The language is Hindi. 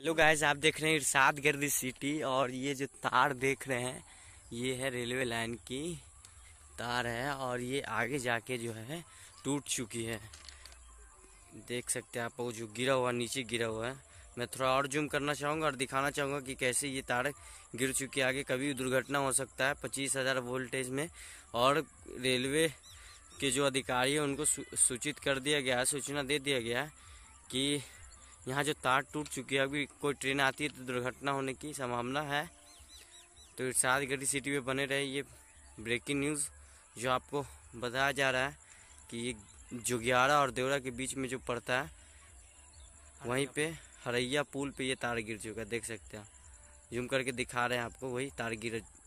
हेलो गाइस आप देख रहे हैं इरसाद गर्दी सिटी और ये जो तार देख रहे हैं ये है रेलवे लाइन की तार है और ये आगे जाके जो है टूट चुकी है देख सकते हैं आप वो जो गिरा हुआ नीचे गिरा हुआ है मैं थोड़ा और जूम करना चाहूँगा और दिखाना चाहूँगा कि कैसे ये तार गिर चुकी है आगे कभी दुर्घटना हो सकता है पच्चीस हज़ार वोल्टेज में और रेलवे के जो अधिकारी है उनको सूचित कर दिया गया है सूचना दे दिया गया कि यहाँ जो तार टूट चुकी है अभी कोई ट्रेन आती है तो दुर्घटना होने की संभावना है तो इरशाद गढ़ी सिटी में बने रहे ये ब्रेकिंग न्यूज़ जो आपको बताया जा रहा है कि ये जोगियाड़ा और देवरा के बीच में जो पड़ता है वहीं पे हरैया पुल पे ये तार गिर चुका है देख सकते हैं जूम करके दिखा रहे हैं आपको वही तार गिर